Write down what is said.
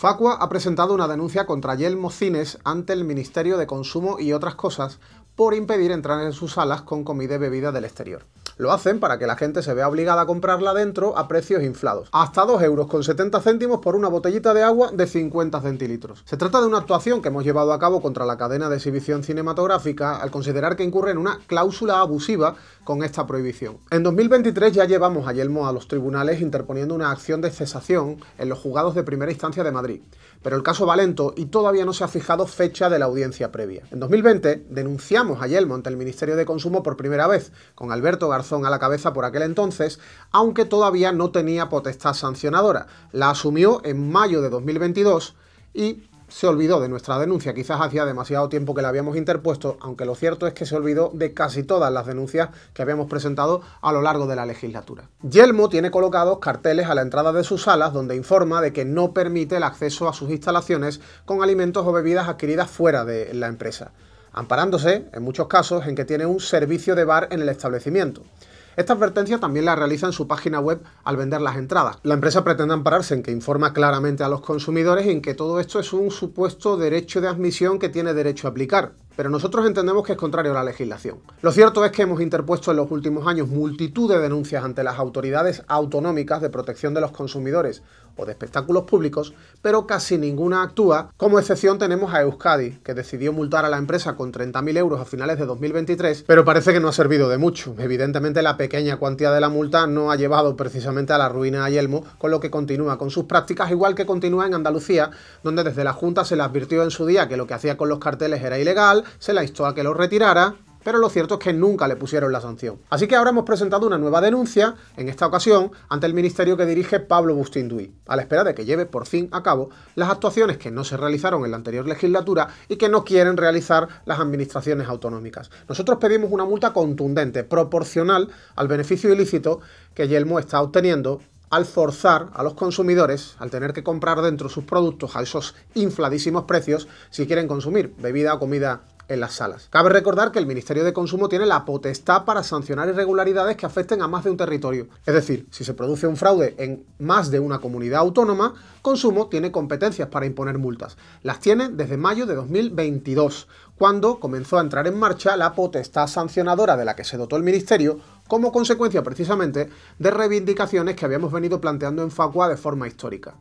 Facua ha presentado una denuncia contra Yelmo Cines ante el Ministerio de Consumo y otras cosas por impedir entrar en sus salas con comida y bebida del exterior. Lo hacen para que la gente se vea obligada a comprarla dentro a precios inflados. Hasta 2 euros con céntimos por una botellita de agua de 50 centilitros. Se trata de una actuación que hemos llevado a cabo contra la cadena de exhibición cinematográfica al considerar que incurre en una cláusula abusiva con esta prohibición. En 2023 ya llevamos a Yelmo a los tribunales interponiendo una acción de cesación en los juzgados de primera instancia de Madrid, pero el caso va lento y todavía no se ha fijado fecha de la audiencia previa. En 2020 denunciamos a Yelmo ante el Ministerio de Consumo por primera vez, con Alberto García a la cabeza por aquel entonces, aunque todavía no tenía potestad sancionadora. La asumió en mayo de 2022 y se olvidó de nuestra denuncia, quizás hacía demasiado tiempo que la habíamos interpuesto, aunque lo cierto es que se olvidó de casi todas las denuncias que habíamos presentado a lo largo de la legislatura. Yelmo tiene colocados carteles a la entrada de sus salas donde informa de que no permite el acceso a sus instalaciones con alimentos o bebidas adquiridas fuera de la empresa amparándose, en muchos casos, en que tiene un servicio de bar en el establecimiento. Esta advertencia también la realiza en su página web al vender las entradas. La empresa pretende ampararse en que informa claramente a los consumidores en que todo esto es un supuesto derecho de admisión que tiene derecho a aplicar, pero nosotros entendemos que es contrario a la legislación. Lo cierto es que hemos interpuesto en los últimos años multitud de denuncias ante las autoridades autonómicas de protección de los consumidores o de espectáculos públicos, pero casi ninguna actúa. Como excepción tenemos a Euskadi, que decidió multar a la empresa con 30.000 euros a finales de 2023, pero parece que no ha servido de mucho. Evidentemente la pequeña cuantía de la multa no ha llevado precisamente a la ruina a Yelmo, con lo que continúa con sus prácticas, igual que continúa en Andalucía, donde desde la Junta se le advirtió en su día que lo que hacía con los carteles era ilegal, se la instó a que lo retirara, pero lo cierto es que nunca le pusieron la sanción. Así que ahora hemos presentado una nueva denuncia, en esta ocasión ante el ministerio que dirige Pablo Bustinduy, a la espera de que lleve por fin a cabo las actuaciones que no se realizaron en la anterior legislatura y que no quieren realizar las administraciones autonómicas. Nosotros pedimos una multa contundente, proporcional al beneficio ilícito que Yelmo está obteniendo al forzar a los consumidores, al tener que comprar dentro sus productos a esos infladísimos precios, si quieren consumir bebida o comida en las salas. Cabe recordar que el Ministerio de Consumo tiene la potestad para sancionar irregularidades que afecten a más de un territorio. Es decir, si se produce un fraude en más de una comunidad autónoma, Consumo tiene competencias para imponer multas. Las tiene desde mayo de 2022, cuando comenzó a entrar en marcha la potestad sancionadora de la que se dotó el Ministerio como consecuencia precisamente de reivindicaciones que habíamos venido planteando en Facua de forma histórica.